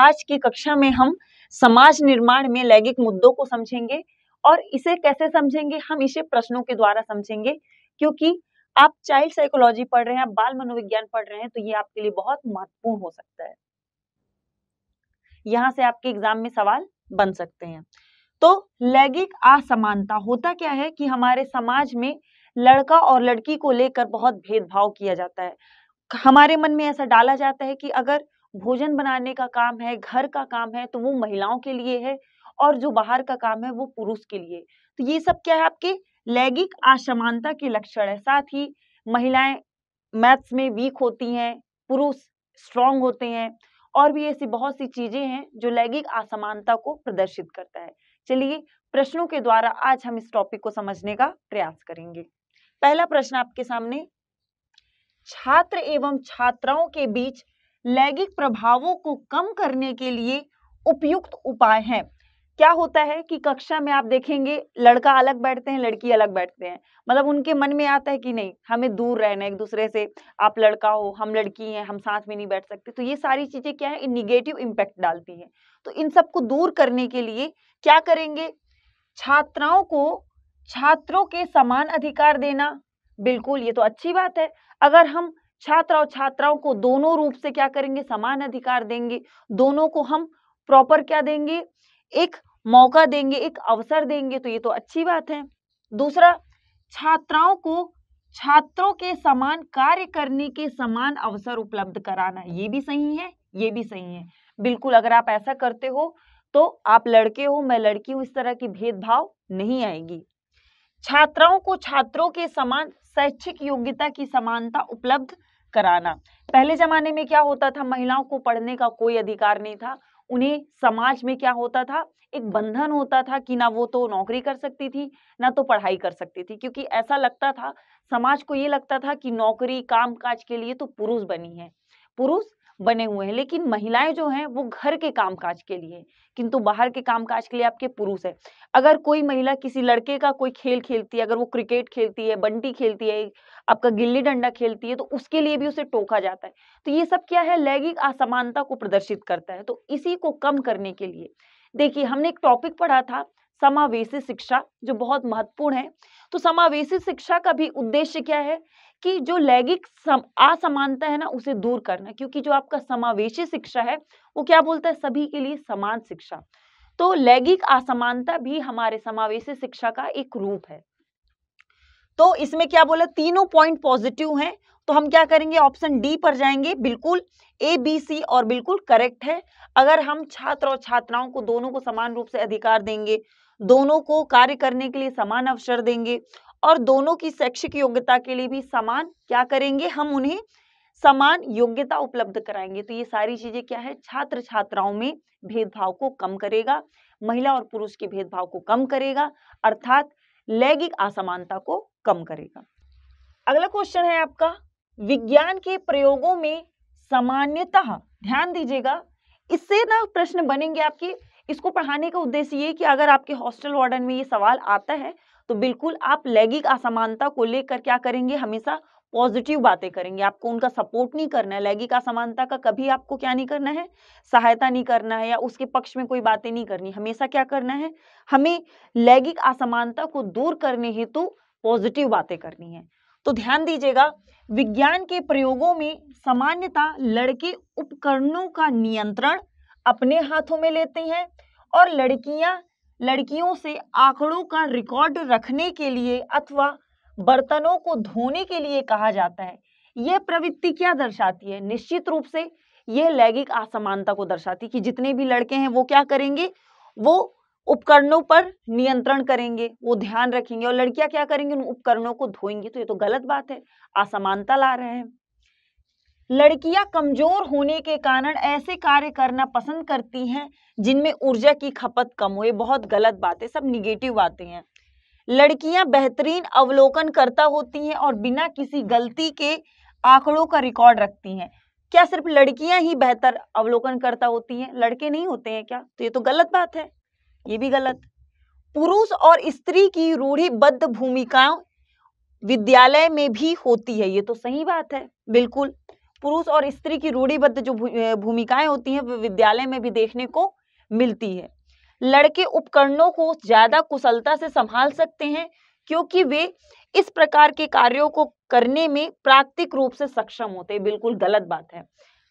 आज की कक्षा में हम समाज निर्माण में लैंगिक मुद्दों को समझेंगे और इसे कैसे समझेंगे हम इसे प्रश्नों के द्वारा समझेंगे क्योंकि आप चाइल्ड साइकोलॉजी पढ़ रहे हैं बाल मनोविज्ञान पढ़ रहे हैं तो ये आपके लिए बहुत महत्वपूर्ण हो सकता है यहां से आपके एग्जाम में सवाल बन सकते हैं तो लैंगिक असमानता होता क्या है कि हमारे समाज में लड़का और लड़की को लेकर बहुत भेदभाव किया जाता है हमारे मन में ऐसा डाला जाता है कि अगर भोजन बनाने का काम है घर का काम है तो वो महिलाओं के लिए है और जो बाहर का काम है वो पुरुष के लिए तो ये सब क्या है आपके लैंगिक असमानता के लक्षण है साथ ही महिलाएं मैथ्स में वीक होती हैं पुरुष स्ट्रांग होते हैं और भी ऐसी बहुत सी चीजें हैं जो लैंगिक असमानता को प्रदर्शित करता है चलिए प्रश्नों के द्वारा आज हम इस टॉपिक को समझने का प्रयास करेंगे पहला प्रश्न आपके सामने छात्र एवं छात्राओं के बीच लैंगिक प्रभावों को कम करने के लिए उपयुक्त उपाय हैं क्या होता है कि कक्षा में आप देखेंगे लड़का अलग बैठते हैं लड़की अलग बैठते हैं मतलब उनके मन में आता है कि नहीं हमें दूर रहना एक दूसरे से आप लड़का हो हम लड़की हैं हम साथ में नहीं बैठ सकते तो ये सारी चीजें क्या है निगेटिव इम्पैक्ट डालती है तो इन सबको दूर करने के लिए क्या करेंगे छात्राओं को छात्रों के समान अधिकार देना बिल्कुल ये तो अच्छी बात है अगर हम छात्र और छात्राओं को दोनों रूप से क्या करेंगे समान अधिकार देंगे दोनों को हम प्रॉपर क्या देंगे एक मौका देंगे एक अवसर देंगे तो ये तो अच्छी बात है दूसरा छात्राओं को छात्रों के समान कार्य करने के समान अवसर उपलब्ध कराना ये भी सही है ये भी सही है बिल्कुल अगर आप ऐसा करते हो तो आप लड़के हो मैं लड़की हूं इस तरह की भेदभाव नहीं आएगी छात्राओं को छात्रों के समान शैक्षिक योग्यता की समानता उपलब्ध कराना पहले जमाने में क्या होता था महिलाओं को पढ़ने का कोई अधिकार नहीं था उन्हें समाज में क्या होता था एक बंधन होता था कि ना वो तो नौकरी कर सकती थी ना तो पढ़ाई कर सकती थी क्योंकि ऐसा लगता था समाज को ये लगता था कि नौकरी काम काज के लिए तो पुरुष बनी है पुरुष बने हुए हैं लेकिन महिलाएं जो हैं वो घर के कामकाज के लिए किंतु बाहर के कामकाज के लिए आपके पुरुष है अगर कोई महिला किसी लड़के का कोई खेल खेलती है अगर वो क्रिकेट खेलती है बंटी खेलती है आपका गिल्ली डंडा खेलती है तो उसके लिए भी उसे टोका जाता है तो ये सब क्या है लैंगिक असमानता को प्रदर्शित करता है तो इसी को कम करने के लिए देखिए हमने एक टॉपिक पढ़ा था समावेशी शिक्षा जो बहुत महत्वपूर्ण है तो समावेशी शिक्षा का भी उद्देश्य क्या है कि जो लैंगिक असमानता है ना उसे दूर करना क्योंकि जो आपका समावेशी शिक्षा है वो क्या बोलता है सभी के लिए समान शिक्षा तो लैंगिक असमानता भी हमारे समावेशी शिक्षा का एक रूप है तो इसमें क्या बोला तीनों पॉइंट पॉजिटिव हैं तो हम क्या करेंगे ऑप्शन डी पर जाएंगे बिल्कुल ए बी सी और बिल्कुल करेक्ट है अगर हम छात्र और छात्राओं को दोनों को समान रूप से अधिकार देंगे दोनों को कार्य करने के लिए समान अवसर देंगे और दोनों की शैक्षिक योग्यता के लिए भी समान क्या करेंगे हम उन्हें समान योग्यता उपलब्ध कराएंगे तो ये सारी चीजें क्या है छात्र छात्राओं में भेदभाव को कम करेगा महिला और पुरुष के भेदभाव को कम करेगा अर्थात लैंगिक असमानता को कम करेगा अगला क्वेश्चन है आपका विज्ञान के प्रयोगों में सामान्यतः ध्यान दीजिएगा इससे ना प्रश्न बनेंगे आपके इसको पढ़ाने का उद्देश्य ये कि अगर आपके हॉस्टल वार्डन में ये सवाल आता है तो बिल्कुल आप लैंगिक असमानता को लेकर क्या करेंगे हमेशा पॉजिटिव बातें करेंगे आपको उनका सपोर्ट नहीं करना है लैंगिक असमानता का कभी आपको क्या नहीं करना है सहायता नहीं करना है या उसके पक्ष में कोई बातें नहीं करनी हमेशा क्या करना है हमें लैंगिक असमानता को दूर करने हेतु पॉजिटिव बातें करनी है तो ध्यान दीजिएगा विज्ञान के प्रयोगों में सामान्यता लड़के उपकरणों का नियंत्रण अपने हाथों में लेते हैं और लड़कियां लड़कियों से आंकड़ों का रिकॉर्ड रखने के लिए अथवा बर्तनों को धोने के लिए कहा जाता है यह प्रवृत्ति क्या दर्शाती है निश्चित रूप से यह लैंगिक असमानता को दर्शाती है कि जितने भी लड़के हैं वो क्या करेंगे वो उपकरणों पर नियंत्रण करेंगे वो ध्यान रखेंगे और लड़कियां क्या करेंगे उन उपकरणों को धोएंगे तो ये तो गलत बात है असमानता ला रहे हैं लड़कियां कमजोर होने के कारण ऐसे कार्य करना पसंद करती हैं जिनमें ऊर्जा की खपत कम हो ये बहुत गलत बात है सब निगेटिव बातें हैं लड़कियां बेहतरीन अवलोकन करता होती हैं और बिना किसी गलती के आंकड़ों का रिकॉर्ड रखती हैं क्या सिर्फ लड़कियां ही बेहतर अवलोकन करता होती हैं लड़के नहीं होते हैं क्या तो ये तो गलत बात है ये भी गलत पुरुष और स्त्री की रूढ़ीबद्ध भूमिकाओं विद्यालय में भी होती है ये तो सही बात है बिल्कुल पुरुष और स्त्री की रूढ़ीबद्ध जो भूमिकाएं होती हैं वे विद्यालय में भी देखने को मिलती है लड़के उपकरणों को ज्यादा कुशलता से संभाल सकते हैं क्योंकि वे इस प्रकार के कार्यों को करने में प्राकृतिक रूप से सक्षम होते हैं बिल्कुल गलत बात है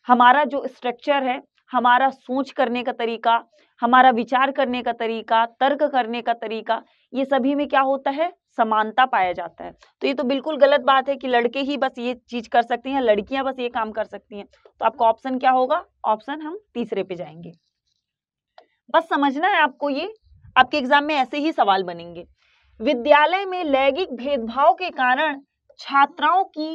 हमारा जो स्ट्रक्चर है हमारा सोच करने का तरीका हमारा विचार करने का तरीका तर्क करने का तरीका ये सभी में क्या होता है समानता पाया जाता है तो ये तो बिल्कुल गलत बात है कि लड़के ही बस ये चीज कर सकते हैं लड़कियां बस ये काम कर सकती हैं तो आपका ऑप्शन क्या होगा ऑप्शन हम तीसरे पे जाएंगे बस समझना है आपको ये आपके एग्जाम में ऐसे ही सवाल बनेंगे विद्यालय में लैंगिक भेदभाव के कारण छात्राओं की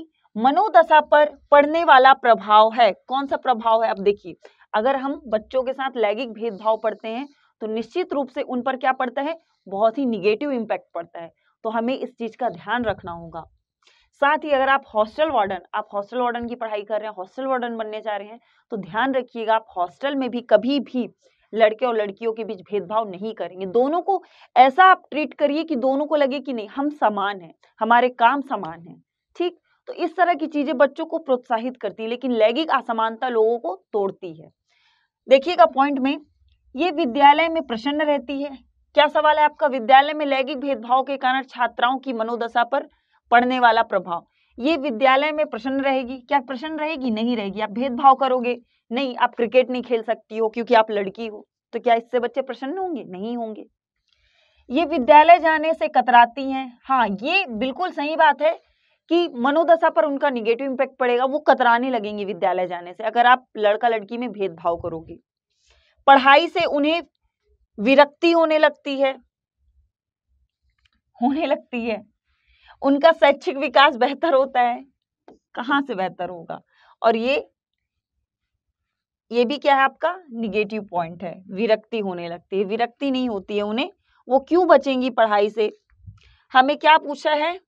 मनोदशा पर पड़ने वाला प्रभाव है कौन सा प्रभाव है अब देखिए अगर हम बच्चों के साथ लैंगिक भेदभाव पढ़ते हैं तो निश्चित रूप से उन पर क्या पड़ता है बहुत ही निगेटिव इम्पैक्ट पड़ता है तो हमें इस चीज़ का ध्यान रखना होगा साथ ही अगर आप हॉस्टल वार्डन आप हॉस्टल वार्डन की पढ़ाई कर रहे हैं हॉस्टल वार्डन बनने जा रहे हैं तो ध्यान रखिएगा आप हॉस्टल में भी कभी भी लड़के और लड़कियों के बीच भेदभाव नहीं करेंगे दोनों को ऐसा आप ट्रीट करिए कि दोनों को लगे कि नहीं हम समान हैं हमारे काम समान हैं ठीक तो इस तरह की चीजें बच्चों को प्रोत्साहित करती है लेकिन लैंगिक असमानता लोगों को तोड़ती है देखिएगा पॉइंट में ये विद्यालय में प्रसन्न रहती है क्या सवाल है आपका विद्यालय में लैंगिक भेदभाव के कारण छात्राओं की मनोदशा पर पड़ने वाला प्रभाव ये विद्यालय में प्रसन्न रहेगी क्या प्रसन्न रहेगी नहीं रहेगी आप भेदभाव करोगे नहीं आप क्रिकेट नहीं खेल सकती हो क्योंकि आप लड़की हो तो क्या इससे बच्चे प्रसन्न होंगे नहीं होंगे ये विद्यालय जाने से कतराती हैं हाँ ये बिल्कुल सही बात है कि मनोदशा पर उनका निगेटिव इम्पैक्ट पड़ेगा वो कतराने लगेंगे विद्यालय जाने से अगर आप लड़का लड़की में भेदभाव करोगे पढ़ाई से उन्हें विरक्ति होने लगती है होने लगती है उनका शैक्षिक विकास बेहतर होता है कहां से बेहतर होगा और ये ये भी क्या है आपका निगेटिव पॉइंट है विरक्ति होने लगती है विरक्ति नहीं होती है उन्हें वो क्यों बचेंगी पढ़ाई से हमें क्या पूछा है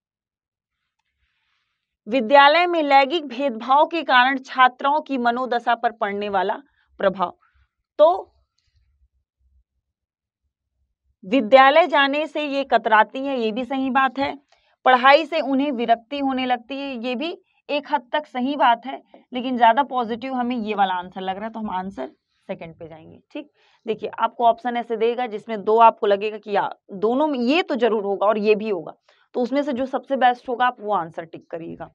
विद्यालय में लैंगिक भेदभाव के कारण छात्राओं की मनोदशा पर पड़ने वाला प्रभाव तो विद्यालय जाने से ये कतराती है ये भी सही बात है पढ़ाई से उन्हें विरक्ति होने लगती है ये भी एक हद तक सही बात है लेकिन ज़्यादा पॉजिटिव हमें ये वाला आंसर लग रहा है तो हम आंसर सेकंड पे जाएंगे ठीक देखिए आपको ऑप्शन ऐसे देगा जिसमें दो आपको लगेगा कि या दोनों में ये तो जरूर होगा और ये भी होगा तो उसमें से जो सबसे बेस्ट होगा आप वो आंसर टिक करिएगा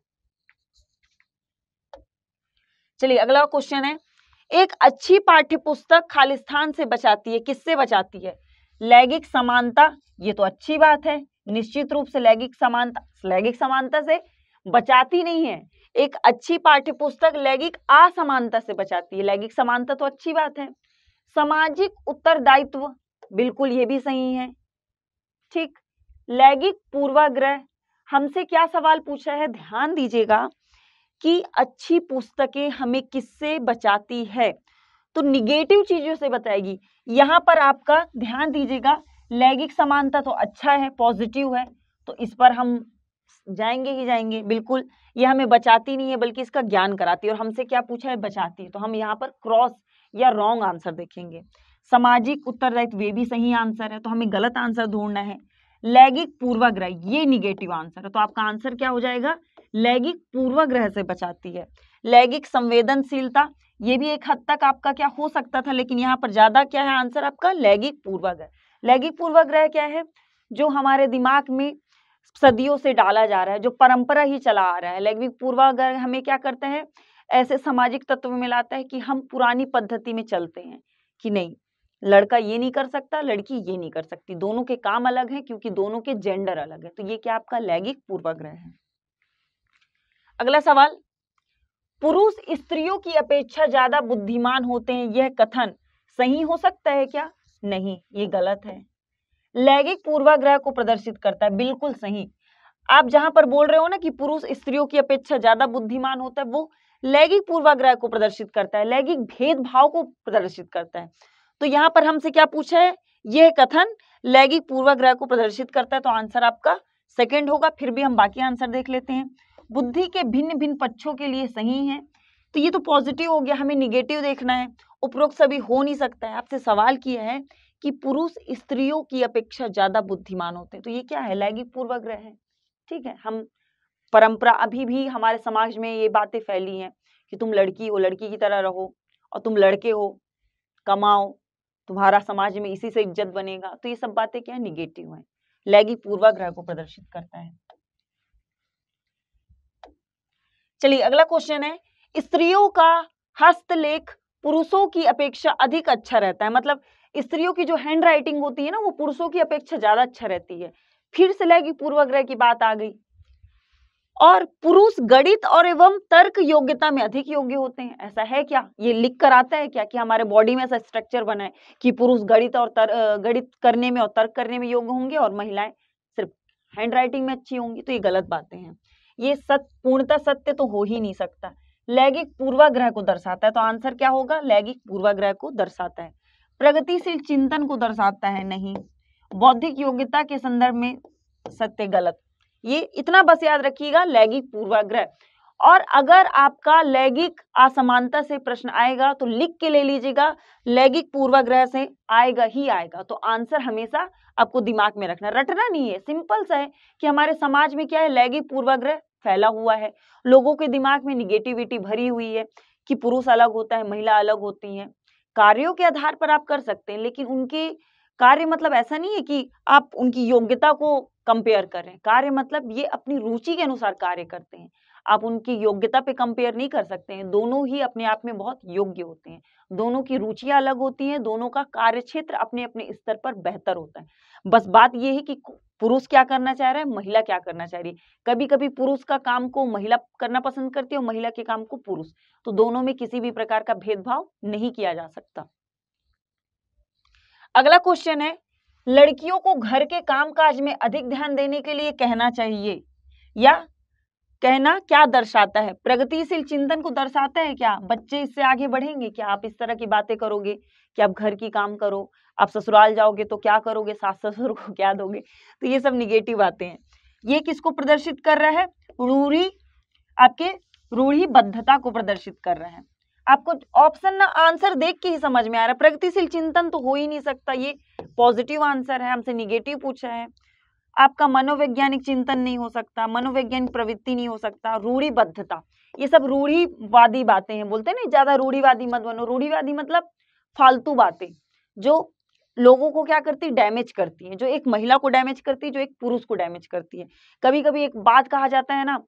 चलिए अगला क्वेश्चन है एक अच्छी पाठ्य पुस्तक खालिस्तान से बचाती है किससे बचाती है लैंगिक समानता ये तो अच्छी बात है निश्चित रूप से लैंगिक समानता लैंगिक समानता से बचाती नहीं है एक अच्छी पाठ्य पुस्तक लैंगिक असमानता से बचाती है लैंगिक समानता तो अच्छी बात है सामाजिक उत्तरदायित्व बिल्कुल ये भी सही है ठीक लैंगिक पूर्वाग्रह हमसे क्या सवाल पूछा है ध्यान दीजिएगा कि अच्छी पुस्तकें हमें किससे बचाती है तो निगेटिव चीजों से बताएगी यहाँ पर आपका ध्यान दीजिएगा लैंगिक समानता तो अच्छा है पॉजिटिव है तो इस पर हम जाएंगे ही जाएंगे बिल्कुल यह हमें बचाती नहीं है बल्कि इसका ज्ञान कराती है और हमसे क्या पूछा है बचाती है तो हम यहाँ पर क्रॉस या रॉन्ग आंसर देखेंगे सामाजिक उत्तरदायित्व वे भी सही आंसर है तो हमें गलत आंसर ढूंढना है लैंगिक पूर्वाग्रह ये निगेटिव आंसर है तो आपका आंसर क्या हो जाएगा लैंगिक पूर्वाग्रह से बचाती है लैंगिक संवेदनशीलता ये भी एक हद तक आपका क्या हो सकता था लेकिन यहाँ पर ज्यादा क्या है आंसर आपका लैंगिक पूर्वाग्रह लैंगिक पूर्वाग्रह क्या है जो हमारे दिमाग में सदियों से डाला जा रहा है जो परंपरा ही चला आ रहा है लैंगिक पूर्वाग्रह हमें क्या करता है ऐसे सामाजिक तत्व में लाता है कि हम पुरानी पद्धति में चलते हैं कि नहीं लड़का ये नहीं कर सकता लड़की ये नहीं कर सकती दोनों के काम अलग है क्योंकि दोनों के जेंडर अलग है तो ये क्या आपका लैंगिक पूर्वाग्रह है अगला सवाल पुरुष स्त्रियों की अपेक्षा ज्यादा बुद्धिमान होते हैं यह कथन सही हो सकता है क्या नहीं ये गलत है लैंगिक पूर्वाग्रह को प्रदर्शित करता है बिल्कुल सही आप जहां पर बोल रहे हो ना कि पुरुष स्त्रियों की अपेक्षा ज्यादा बुद्धिमान होता है वो लैंगिक पूर्वाग्रह को प्रदर्शित करता है लैंगिक भेदभाव को प्रदर्शित करता है तो यहाँ पर हमसे क्या पूछा है यह कथन लैंगिक पूर्वाग्रह को प्रदर्शित करता है तो आंसर आपका सेकेंड होगा फिर भी हम बाकी आंसर देख लेते हैं बुद्धि के भिन्न भिन्न पक्षों के लिए सही है तो ये तो पॉजिटिव हो गया हमें निगेटिव देखना है उपरोक्त सभी हो नहीं सकता है आपसे सवाल किया है कि पुरुष स्त्रियों की अपेक्षा ज्यादा बुद्धिमान होते हैं तो ये क्या है लैंगिक पूर्वाग्रह है ठीक है हम परंपरा अभी भी हमारे समाज में ये बातें फैली हैं कि तुम लड़की हो लड़की की तरह रहो और तुम लड़के हो कमाओ तुम्हारा समाज में इसी से इज्जत बनेगा तो ये सब बातें क्या है निगेटिव है लैंगिक पूर्वाग्रह को प्रदर्शित करता है चलिए अगला क्वेश्चन है स्त्रियों का हस्तलेख पुरुषों की अपेक्षा अधिक अच्छा रहता है मतलब स्त्रियों की जो हैंड राइटिंग होती है ना वो पुरुषों की अपेक्षा ज्यादा अच्छा रहती है फिर से लगी पूर्वाग्रह की बात आ गई और पुरुष गणित और एवं तर्क योग्यता में अधिक योग्य होते हैं ऐसा है क्या ये लिख कर आता है क्या कि हमारे बॉडी में ऐसा स्ट्रक्चर बना है कि पुरुष गणित और तर, गणित करने में और तर्क करने में योग्य होंगे और महिलाएं सिर्फ हैंड राइटिंग में अच्छी होंगी तो ये गलत बातें हैं ये सत्य पूर्णता सत्य तो हो ही नहीं सकता लैंगिक पूर्वाग्रह को दर्शाता है तो आंसर क्या होगा लैंगिक पूर्वाग्रह को दर्शाता है प्रगतिशील चिंतन को दर्शाता है नहीं बौद्धिक योग्यता के संदर्भ में सत्य गलत ये इतना बस याद रखिएगा लैंगिक पूर्वाग्रह और अगर आपका लैंगिक असमानता से प्रश्न आएगा तो लिख के ले लीजिएगा लैंगिक पूर्वाग्रह से आएगा ही आएगा तो आंसर हमेशा आपको दिमाग में रखना रटना नहीं है सिंपल सा है कि हमारे समाज में क्या है लैंगिक पूर्वाग्रह फैला हुआ है लोगों के दिमाग में निगेटिविटी भरी हुई है कि पुरुष अलग होता है महिला अलग होती है कार्यों के आधार पर आप कर सकते हैं लेकिन उनके कार्य मतलब ऐसा नहीं है कि आप उनकी योग्यता को कंपेयर करें कार्य मतलब ये अपनी रुचि के अनुसार कार्य करते हैं आप उनकी योग्यता पे कंपेयर नहीं कर सकते हैं दोनों ही अपने आप में बहुत योग्य होते हैं दोनों की रुचियां अलग होती हैं दोनों का कार्य क्षेत्र अपने अपने स्तर पर बेहतर होता है बस बात यह है कि पुरुष क्या करना चाह रहा है महिला क्या करना चाह रही है कभी कभी पुरुष का काम को महिला करना पसंद करती है और महिला के काम को पुरुष तो दोनों में किसी भी प्रकार का भेदभाव नहीं किया जा सकता अगला क्वेश्चन है लड़कियों को घर के कामकाज में अधिक ध्यान देने के लिए कहना चाहिए या कहना क्या दर्शाता है प्रगतिशील चिंतन को दर्शाता है क्या बच्चे इससे आगे बढ़ेंगे क्या आप इस तरह की बातें करोगे कि आप घर की काम करो आप ससुराल जाओगे तो क्या करोगे सास ससुर को क्या दोगे तो ये सब निगेटिव बातें हैं ये किसको प्रदर्शित कर रहा है रूढ़ी आपके रूढ़ीबद्धता को प्रदर्शित कर रहे हैं आपको ऑप्शन ना आंसर देख के ही समझ में आ रहा है प्रगतिशील चिंतन तो हो ही नहीं सकता ये पॉजिटिव आंसर है हमसे निगेटिव पूछा है आपका मनोवैज्ञानिक चिंतन नहीं हो सकता मनोवैज्ञानिक प्रवृत्ति नहीं हो सकता रूढ़िबद्धता ये सब रूढ़ीवादी बातें हैं बोलते नहीं ज्यादा रूढ़ीवादी मत बनो रूढ़ीवादी मतलब फालतू बातें जो लोगों को क्या करती डैमेज करती है जो एक महिला को डैमेज करती है जो एक पुरुष को डैमेज करती है कभी कभी एक बात कहा जाता है ना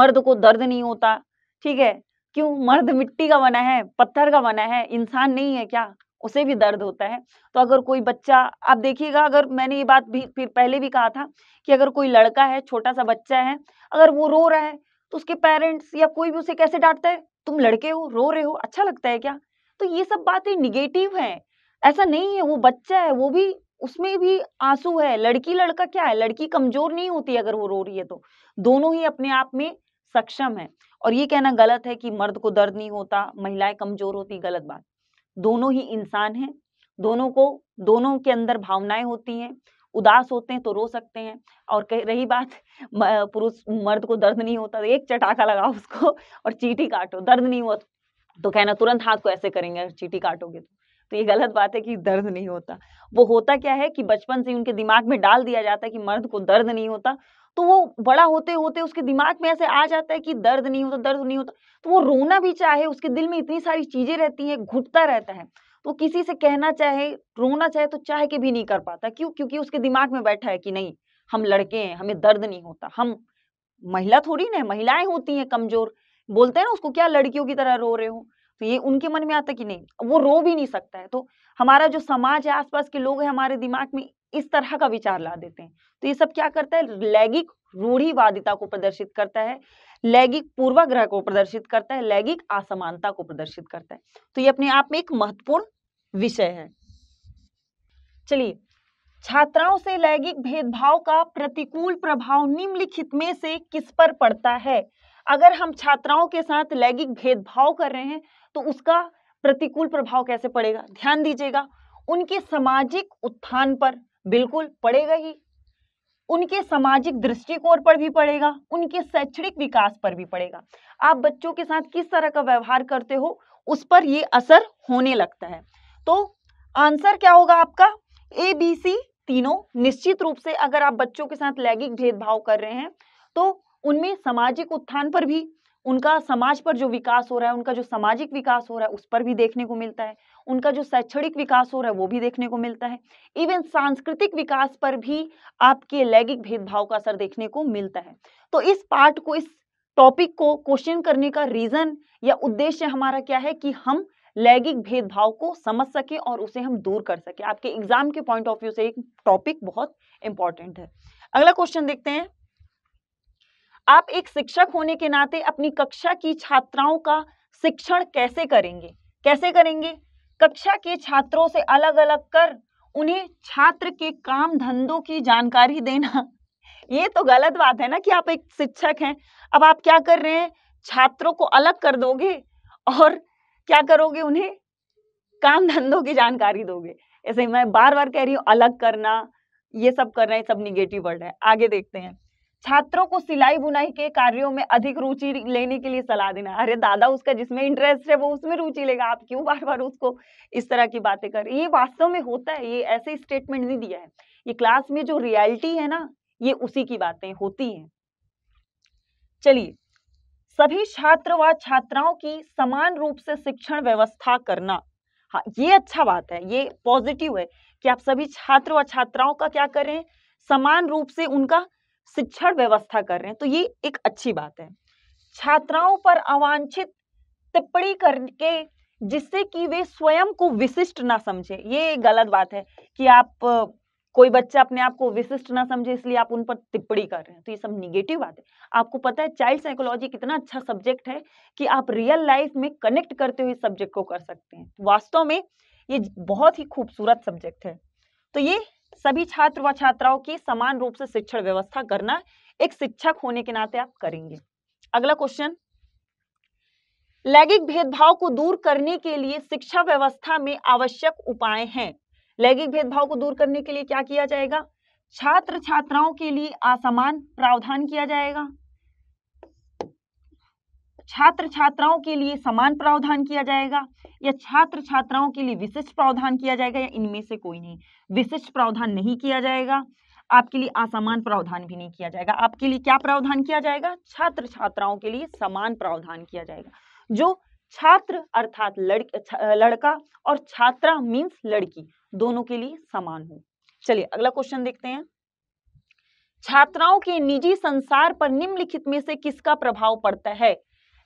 मर्द को दर्द नहीं होता ठीक है क्यों मर्द मिट्टी का बना है पत्थर का बना है इंसान नहीं है क्या उसे भी दर्द होता है तो अगर कोई बच्चा आप देखिएगा अगर मैंने ये बात भी फिर पहले भी कहा था कि अगर कोई लड़का है छोटा सा बच्चा है अगर वो रो रहा है तो उसके पेरेंट्स या कोई भी उसे कैसे डांटता है तुम लड़के हो रो रहे हो अच्छा लगता है क्या तो ये सब बातें निगेटिव है ऐसा नहीं है वो बच्चा है वो भी उसमें भी आंसू है लड़की लड़का क्या है लड़की कमजोर नहीं होती अगर वो रो रही है तो दोनों ही अपने आप में सक्षम है और ये कहना गलत है कि मर्द को दर्द नहीं होता महिलाएं कमजोर होती गलत बात दोनों ही इंसान हैं दोनों को दोनों के अंदर भावनाएं होती हैं उदास होते हैं तो रो सकते हैं और रही बात पुरुष मर्द को दर्द नहीं होता एक चटाका लगाओ उसको और चीटी काटो दर्द नहीं हुआ तो कहना तुरंत हाथ को ऐसे करेंगे अगर चीटी काटोगे तो तो ये गलत बात है कि दर्द नहीं होता वो होता क्या है कि बचपन से उनके दिमाग में डाल दिया जाता है कि मर्द को दर्द नहीं होता तो वो बड़ा होते होते उसके दिमाग में ऐसे आ जाता है कि दर्द नहीं होता दर्द नहीं होता तो वो रोना भी चाहे उसके दिल में इतनी सारी चीजें रहती हैं घुटता रहता है तो किसी से कहना चाहे रोना चाहे तो चाहे के भी नहीं कर पाता क्यों क्योंकि उसके दिमाग में बैठा है कि नहीं हम लड़के हैं हमें दर्द नहीं होता हम महिला थोड़ी ना महिलाएं होती हैं कमजोर बोलते हैं ना उसको क्या लड़कियों की तरह रो रहे हो तो ये उनके मन में आता कि नहीं वो रो भी नहीं सकता है तो हमारा जो समाज है आसपास के लोग हैं हमारे दिमाग में इस तरह का विचार ला देते हैं तो ये सब क्या करता है लैगिक रूढ़िवादिता को प्रदर्शित करता है लैगिक पूर्वाग्रह को प्रदर्शित करता है लैगिक असमानता को प्रदर्शित करता है तो ये अपने आप में एक महत्वपूर्ण विषय है चलिए छात्राओं से लैगिक भेदभाव का प्रतिकूल प्रभाव निम्नलिखित में से किस पर पड़ता है अगर हम छात्राओं के साथ लैगिक भेदभाव कर रहे हैं तो उसका प्रतिकूल प्रभाव कैसे पड़ेगा ध्यान दीजिएगा उनके सामाजिक उत्थान पर बिल्कुल पड़ेगा ही उनके सामाजिक दृष्टिकोण पर भी पड़ेगा उनके शैक्षणिक विकास पर भी पड़ेगा आप बच्चों के साथ किस तरह का व्यवहार करते हो उस पर ये असर होने लगता है तो आंसर क्या होगा आपका ए बी सी तीनों निश्चित रूप से अगर आप बच्चों के साथ लैंगिक भेदभाव कर रहे हैं तो उनमें सामाजिक उत्थान पर भी उनका समाज पर जो विकास हो रहा है उनका जो सामाजिक विकास हो रहा है उस पर भी देखने को मिलता है उनका जो शैक्षणिक विकास हो रहा है वो भी देखने को मिलता है इवन सांस्कृतिक विकास पर भी आपके लैंगिक भेदभाव का असर देखने को मिलता है तो इस पार्ट को इस टॉपिक को क्वेश्चन करने का रीजन या उद्देश्य हमारा क्या है कि हम लैंगिक भेदभाव को समझ सके और उसे हम दूर कर सके आपके एग्जाम के पॉइंट ऑफ व्यू से एक टॉपिक बहुत इंपॉर्टेंट है अगला क्वेश्चन देखते हैं आप एक शिक्षक होने के नाते अपनी कक्षा की छात्राओं का शिक्षण कैसे करेंगे कैसे करेंगे कक्षा के छात्रों से अलग अलग कर उन्हें छात्र के काम धंधों की जानकारी देना ये तो गलत बात है ना कि आप एक शिक्षक हैं अब आप क्या कर रहे हैं छात्रों को अलग कर दोगे और क्या करोगे उन्हें काम धंधों की जानकारी दोगे ऐसे मैं बार बार कह रही हूँ अलग करना ये सब करना ये सब निगेटिव वर्ड है आगे देखते हैं छात्रों को सिलाई बुनाई के कार्यों में अधिक रुचि लेने के लिए सलाह देना अरे दादा उसका जिसमें इंटरेस्ट है वो उसमें रुचि लेगा आप क्यों बार बार उसको इस तरह की बातें कर ये वास्तव में होता है ये ऐसे स्टेटमेंट नहीं दिया है ये क्लास में जो रियलिटी है ना ये उसी की बातें होती है चलिए सभी छात्र व छात्राओं की समान रूप से शिक्षण व्यवस्था करना हाँ ये अच्छा बात है ये पॉजिटिव है कि आप सभी छात्र व छात्राओं का क्या करें समान रूप से उनका शिक्षण व्यवस्था कर रहे हैं तो ये एक अच्छी बात है छात्राओं पर अवांछित टिप्पणी करके जिससे कि वे स्वयं को विशिष्ट ना समझे ये गलत बात है कि आप कोई बच्चा अपने आप को विशिष्ट ना समझे इसलिए आप उन पर टिप्पणी कर रहे हैं तो ये सब निगेटिव बात है आपको पता है चाइल्ड साइकोलॉजी कितना अच्छा सब्जेक्ट है कि आप रियल लाइफ में कनेक्ट करते हुए सब्जेक्ट को कर सकते हैं वास्तव में ये बहुत ही खूबसूरत सब्जेक्ट है तो ये सभी छात्र व छात्राओं की समान रूप से शिक्षण व्यवस्था करना एक शिक्षक होने के नाते आप करेंगे अगला क्वेश्चन लैंगिक भेदभाव को दूर करने के लिए शिक्षा व्यवस्था में आवश्यक उपाय हैं लैंगिक भेदभाव को दूर करने के लिए क्या किया जाएगा छात्र छात्राओं के लिए असमान प्रावधान किया जाएगा छात्र छात्राओं के लिए समान प्रावधान किया जाएगा या छात्र छात्राओं के लिए विशिष्ट प्रावधान किया जाएगा या इनमें से कोई नहीं विशिष्ट प्रावधान नहीं किया जाएगा आपके लिए असमान प्रावधान भी नहीं किया जाएगा आपके लिए क्या प्रावधान किया जाएगा छात्र छात्राओं के लिए समान प्रावधान किया जाएगा जो छात्र अर्थात लड़का और छात्रा मीन्स लड़की दोनों के लिए समान हो चलिए अगला क्वेश्चन देखते हैं छात्राओं के निजी संसार पर निम्नलिखित में से किसका प्रभाव पड़ता है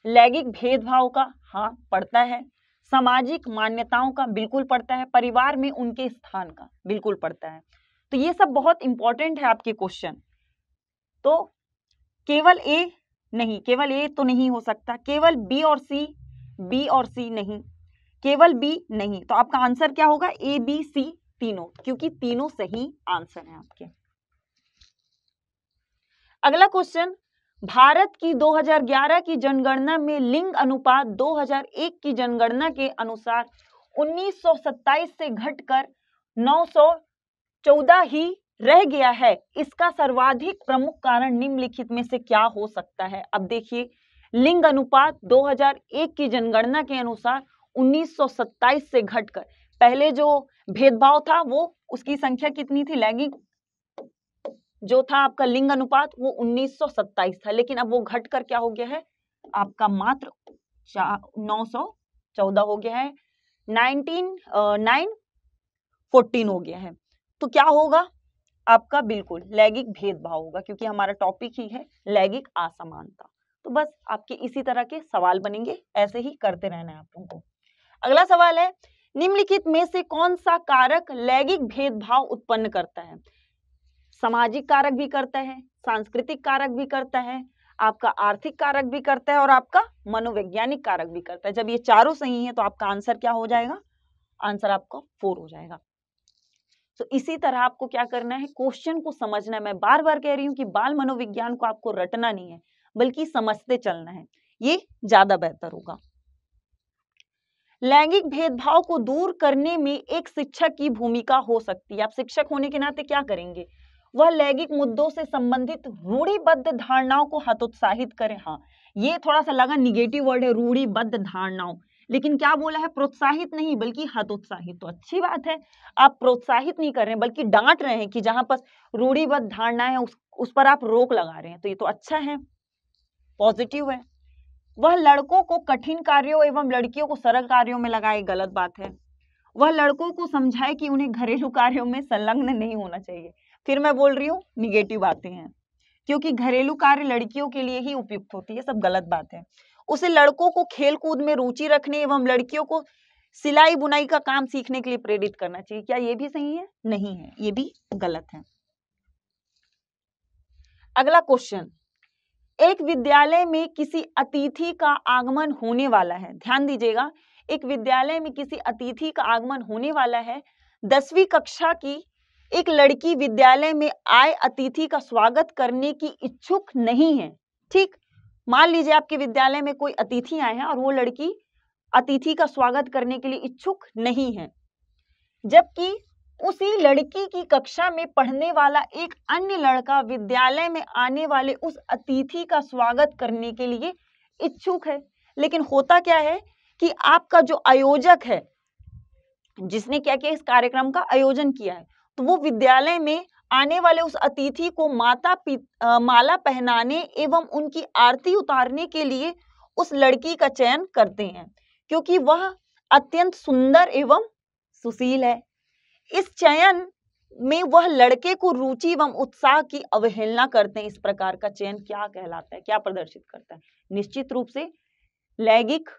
लैंगिक भेदभाव का हाँ पड़ता है सामाजिक मान्यताओं का बिल्कुल पड़ता है परिवार में उनके स्थान का बिल्कुल पड़ता है तो ये सब बहुत इंपॉर्टेंट है आपके क्वेश्चन तो केवल ए नहीं केवल ए तो नहीं हो सकता केवल बी और सी बी और सी नहीं केवल बी नहीं तो आपका आंसर क्या होगा ए बी सी तीनों क्योंकि तीनों सही आंसर है आपके अगला क्वेश्चन भारत की 2011 की जनगणना में लिंग अनुपात 2001 की जनगणना के अनुसार 1927 से घटकर 914 ही रह गया है इसका सर्वाधिक प्रमुख कारण निम्नलिखित में से क्या हो सकता है अब देखिए लिंग अनुपात 2001 की जनगणना के अनुसार 1927 से घटकर पहले जो भेदभाव था वो उसकी संख्या कितनी थी लैंगिक जो था आपका लिंग अनुपात वो 1927 था लेकिन अब वो घट कर क्या हो गया है आपका मात्र नौ चौदह हो गया है नाइनटीन नाइन फोर्टीन हो गया है तो क्या होगा आपका बिल्कुल लैंगिक भेदभाव होगा क्योंकि हमारा टॉपिक ही है लैंगिक असमानता तो बस आपके इसी तरह के सवाल बनेंगे ऐसे ही करते रहना है आप लोगों को अगला सवाल है निम्नलिखित में से कौन सा कारक लैंगिक भेदभाव उत्पन्न करता है सामाजिक कारक भी करता है सांस्कृतिक कारक भी करता है आपका आर्थिक कारक भी करता है और आपका मनोवैज्ञानिक कारक भी करता है जब ये चारों सही है तो आपका आंसर क्या हो जाएगा आंसर आपका फोर हो जाएगा तो इसी तरह आपको क्या करना है क्वेश्चन को समझना है मैं बार बार कह रही हूं कि बाल मनोविज्ञान को आपको रटना नहीं है बल्कि समझते चलना है ये ज्यादा बेहतर होगा लैंगिक भेदभाव को दूर करने में एक शिक्षक की भूमिका हो सकती है आप शिक्षक होने के नाते क्या करेंगे वह लैंगिक हम्म। मुद्दों से संबंधित रूढ़ीबद्ध धारणाओं को हतोत्साहित करें हाँ ये थोड़ा सा लगा निगेटिव वर्ड है रूढ़ीबद्ध धारणाओं लेकिन क्या बोला है प्रोत्साहित नहीं बल्कि हतोत्साहित तो अच्छी बात है आप प्रोत्साहित नहीं कर रहे हैं बल्कि डांट रहे हैं कि जहां पर रूढ़ीबद्ध धारणा है उस, उस पर आप रोक लगा रहे हैं तो ये तो अच्छा है पॉजिटिव है वह लड़कों को कठिन कार्यों एवं लड़कियों को सरल कार्यों में लगाए गलत बात है वह लड़कों को समझाए कि उन्हें घरेलू कार्यों में संलग्न नहीं होना चाहिए फिर मैं बोल रही हूँ निगेटिव बातें हैं क्योंकि घरेलू कार्य लड़कियों के लिए ही उपयुक्त होती है सब गलत बात है उसे लड़कों को खेल कूद में रुचि रखने एवं लड़कियों को सिलाई बुनाई का काम सीखने के लिए प्रेरित करना चाहिए क्या ये भी सही है नहीं है ये भी गलत है अगला क्वेश्चन एक विद्यालय में किसी अतिथि का आगमन होने वाला है ध्यान दीजिएगा एक विद्यालय में किसी अतिथि का आगमन होने वाला है दसवीं कक्षा की एक लड़की विद्यालय में आए अतिथि का स्वागत करने की इच्छुक नहीं है ठीक मान लीजिए आपके विद्यालय में कोई अतिथि आए हैं और वो लड़की अतिथि का स्वागत करने के लिए इच्छुक नहीं है जबकि उसी लड़की की कक्षा में पढ़ने वाला एक अन्य लड़का विद्यालय में आने वाले उस अतिथि का स्वागत करने के लिए इच्छुक है लेकिन होता क्या है कि आपका जो आयोजक है जिसने क्या किया इस कार्यक्रम का आयोजन किया है तो वो विद्यालय में आने वाले उस अतिथि को माता आ, माला पहनाने एवं उनकी आरती उतारने के लिए उस लड़की का चयन करते हैं क्योंकि वह अत्यंत सुंदर एवं सुशील है इस चयन में वह लड़के को रुचि एवं उत्साह की अवहेलना करते हैं इस प्रकार का चयन क्या कहलाता है क्या प्रदर्शित करता है निश्चित रूप से लैंगिक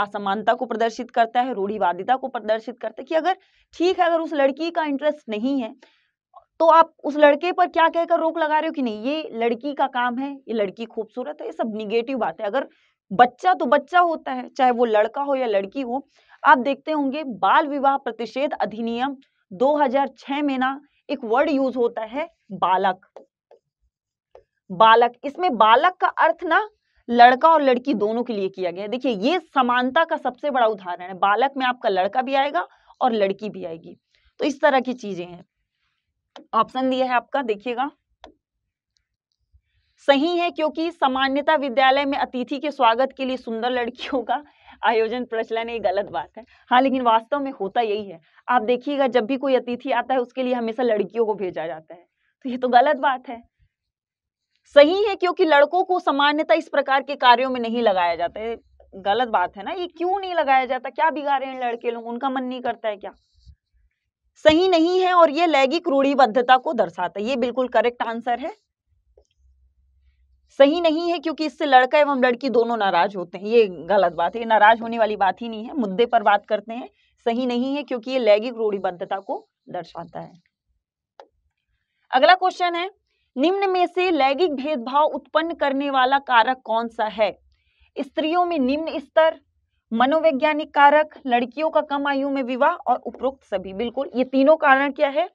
असमानता को प्रदर्शित करता है रूढ़िवादिता को प्रदर्शित करता है कि अगर ठीक है अगर उस लड़की का इंटरेस्ट नहीं है तो आप उस लड़के पर क्या कहकर रोक लगा रहे हो कि नहीं ये लड़की का काम है ये लड़की खूबसूरत है ये सब निगेटिव बात है अगर बच्चा तो बच्चा होता है चाहे वो लड़का हो या लड़की हो आप देखते होंगे बाल विवाह प्रतिषेध अधिनियम 2006 में ना एक वर्ड यूज होता है बालक बालक इसमें बालक का अर्थ ना लड़का और लड़की दोनों के लिए किया गया देखिए ये समानता का सबसे बड़ा उदाहरण है बालक में आपका लड़का भी आएगा और लड़की भी आएगी तो इस तरह की चीजें हैं ऑप्शन दिया है आपका देखिएगा सही है क्योंकि सामान्यता विद्यालय में अतिथि के स्वागत के लिए सुंदर लड़कियों का आयोजन प्रचलन ये गलत बात है हाँ लेकिन वास्तव में होता यही है आप देखिएगा जब भी कोई अतिथि आता है उसके लिए हमेशा लड़कियों को भेजा जाता है तो ये तो गलत बात है सही है क्योंकि लड़कों को सामान्यता इस प्रकार के कार्यों में नहीं लगाया जाता है गलत बात है ना ये क्यों नहीं लगाया जाता क्या बिगाड़े हैं लड़के लोग उनका मन नहीं करता है क्या सही नहीं है और ये लैंगिक रूढ़िबद्धता को दर्शाता है ये बिल्कुल करेक्ट आंसर है सही नहीं है क्योंकि इससे लड़का एवं लड़की दोनों नाराज होते हैं ये गलत बात है ये नाराज होने वाली बात ही नहीं है मुद्दे पर बात करते हैं सही नहीं है क्योंकि ये लैंगिक रूढ़िबद्धता को दर्शाता है अगला क्वेश्चन है निम्न में से लैंगिक भेदभाव उत्पन्न करने वाला कारक कौन सा है स्त्रियों में निम्न स्तर मनोवैज्ञानिक कारक लड़कियों का कम आयु में विवाह और उपरोक्त सभी बिल्कुल ये तीनों कारण क्या है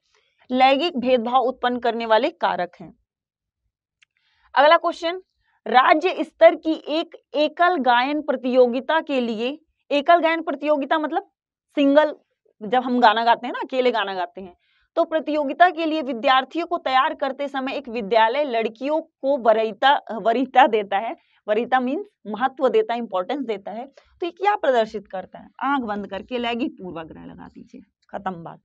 लैंगिक भेदभाव उत्पन्न करने वाले कारक हैं अगला क्वेश्चन राज्य स्तर की एक एकल गायन प्रतियोगिता के लिए एकल गायन प्रतियोगिता मतलब सिंगल जब हम गाना गाते हैं ना अकेले गाना गाते हैं तो प्रतियोगिता के लिए विद्यार्थियों को तैयार करते समय एक विद्यालय लड़कियों को वरिता वरिता देता है वरिता मीन्स महत्व देता है इंपॉर्टेंस देता है तो ये क्या प्रदर्शित करता है आंख बंद करके लैगी पूर्वाग्रह लगा दीजिए खत्म बात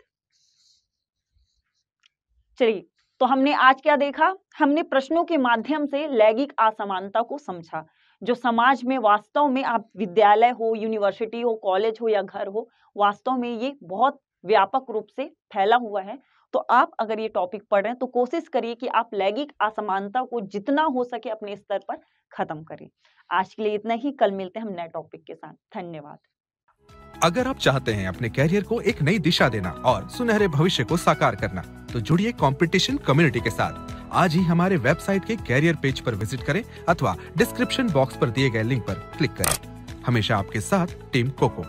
चलिए तो हमने आज क्या देखा हमने प्रश्नों के माध्यम से लैंगिक असमानता को समझा जो समाज में वास्तव में आप विद्यालय हो यूनिवर्सिटी हो कॉलेज हो या घर हो वास्तव में ये बहुत व्यापक रूप से फैला हुआ है तो आप अगर ये टॉपिक पढ़ रहे हैं तो कोशिश करिए कि आप लैंगिक असमानता को जितना हो सके अपने स्तर पर खत्म करें आज के लिए इतना ही कल मिलते हैं हम नए टॉपिक के साथ धन्यवाद अगर आप चाहते हैं अपने कैरियर को एक नई दिशा देना और सुनहरे भविष्य को साकार करना तो जुड़िए कंपटीशन कम्युनिटी के साथ आज ही हमारे वेबसाइट के कैरियर पेज पर विजिट करें अथवा डिस्क्रिप्शन बॉक्स पर दिए गए लिंक पर क्लिक करें हमेशा आपके साथ टीम कोको